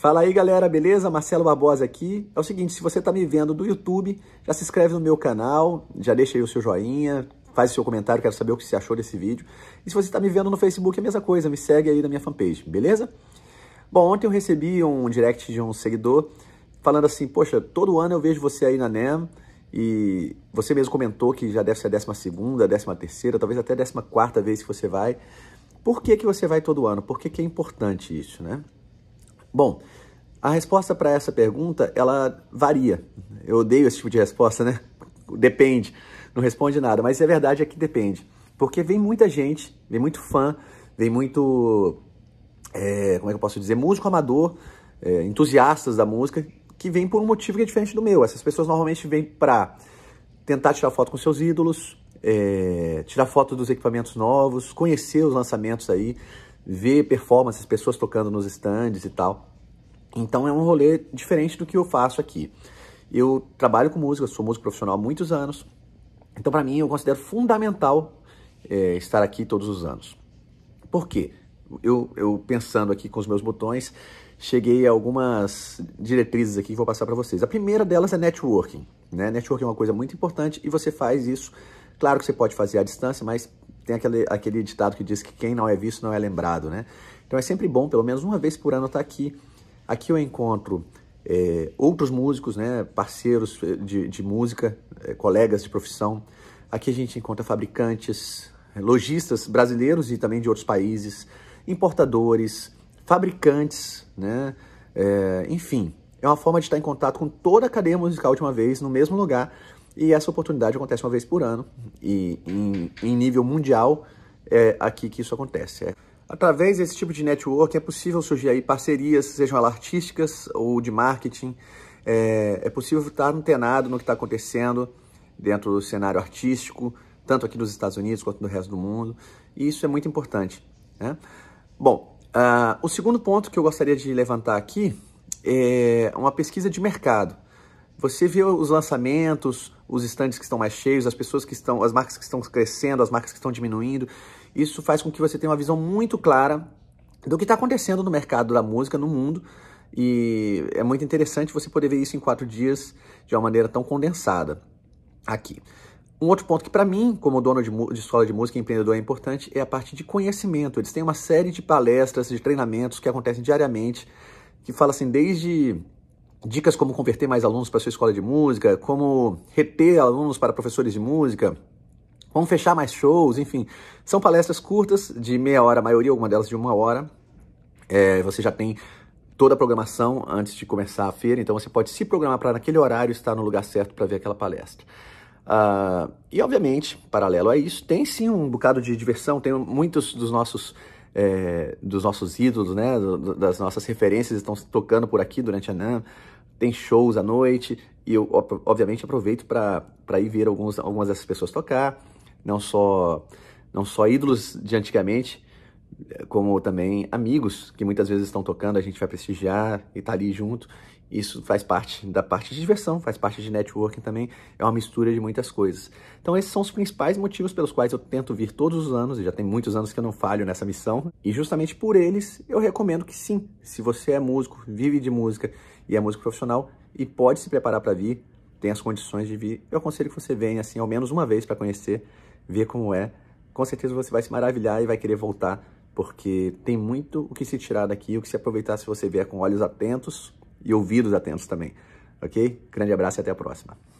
Fala aí galera, beleza? Marcelo Barbosa aqui. É o seguinte, se você está me vendo do YouTube, já se inscreve no meu canal, já deixa aí o seu joinha, faz o seu comentário, quero saber o que você achou desse vídeo. E se você está me vendo no Facebook, é a mesma coisa, me segue aí na minha fanpage, beleza? Bom, ontem eu recebi um direct de um seguidor falando assim, poxa, todo ano eu vejo você aí na NEM e você mesmo comentou que já deve ser a 12 segunda, 13 terceira, talvez até a 14 quarta vez que você vai. Por que, que você vai todo ano? Por que, que é importante isso, né? Bom, a resposta para essa pergunta, ela varia. Eu odeio esse tipo de resposta, né? Depende. Não responde nada, mas a verdade é que depende. Porque vem muita gente, vem muito fã, vem muito, é, como é que eu posso dizer, músico amador, é, entusiastas da música, que vem por um motivo que é diferente do meu. Essas pessoas normalmente vêm para tentar tirar foto com seus ídolos, é, tirar foto dos equipamentos novos, conhecer os lançamentos aí, ver performances, pessoas tocando nos stands e tal. Então é um rolê diferente do que eu faço aqui. Eu trabalho com música, sou músico profissional há muitos anos. Então para mim eu considero fundamental é, estar aqui todos os anos. Por quê? Eu, eu pensando aqui com os meus botões, cheguei a algumas diretrizes aqui que vou passar para vocês. A primeira delas é networking. Né? Networking é uma coisa muito importante e você faz isso. Claro que você pode fazer à distância, mas tem aquele, aquele ditado que diz que quem não é visto não é lembrado, né? Então é sempre bom, pelo menos uma vez por ano, estar tá aqui Aqui eu encontro é, outros músicos, né, parceiros eh, de, de música, é, colegas de profissão. Aqui a gente encontra fabricantes, eh, lojistas brasileiros e também de outros países, importadores, fabricantes, né, é, enfim. É uma forma de estar em contato com toda a cadeia musical de uma vez, no mesmo lugar, e essa oportunidade acontece uma vez por ano, e em, em nível mundial é aqui que isso acontece. É. Através desse tipo de network é possível surgir aí parcerias, sejam elas artísticas ou de marketing. É, é possível estar antenado no que está acontecendo dentro do cenário artístico, tanto aqui nos Estados Unidos quanto no resto do mundo. E isso é muito importante. Né? Bom, uh, o segundo ponto que eu gostaria de levantar aqui é uma pesquisa de mercado. Você vê os lançamentos, os estandes que estão mais cheios, as pessoas que estão, as marcas que estão crescendo, as marcas que estão diminuindo. Isso faz com que você tenha uma visão muito clara do que está acontecendo no mercado da música, no mundo. E é muito interessante você poder ver isso em quatro dias de uma maneira tão condensada aqui. Um outro ponto que para mim, como dono de, de, escola de música e empreendedor é importante, é a parte de conhecimento. Eles têm uma série de palestras, de treinamentos que acontecem diariamente, que fala assim, desde dicas como converter mais alunos para sua escola de música, como reter alunos para professores de música, como fechar mais shows, enfim. São palestras curtas, de meia hora, a maioria, alguma delas de uma hora. É, você já tem toda a programação antes de começar a feira, então você pode se programar para naquele horário estar no lugar certo para ver aquela palestra. Uh, e obviamente, paralelo a isso, tem sim um bocado de diversão, tem muitos dos nossos é, dos nossos ídolos, né? Das nossas referências estão tocando por aqui durante a NAM. Tem shows à noite e eu, obviamente, aproveito para ir ver alguns, algumas dessas pessoas tocar. Não só, não só ídolos de antigamente, como também amigos que muitas vezes estão tocando, a gente vai prestigiar e tá ali junto. Isso faz parte da parte de diversão, faz parte de networking também, é uma mistura de muitas coisas. Então esses são os principais motivos pelos quais eu tento vir todos os anos, e já tem muitos anos que eu não falho nessa missão, e justamente por eles eu recomendo que sim, se você é músico, vive de música e é músico profissional e pode se preparar para vir, tem as condições de vir, eu aconselho que você venha assim ao menos uma vez para conhecer, ver como é. Com certeza você vai se maravilhar e vai querer voltar porque tem muito o que se tirar daqui, o que se aproveitar se você vier com olhos atentos e ouvidos atentos também. Ok? Grande abraço e até a próxima.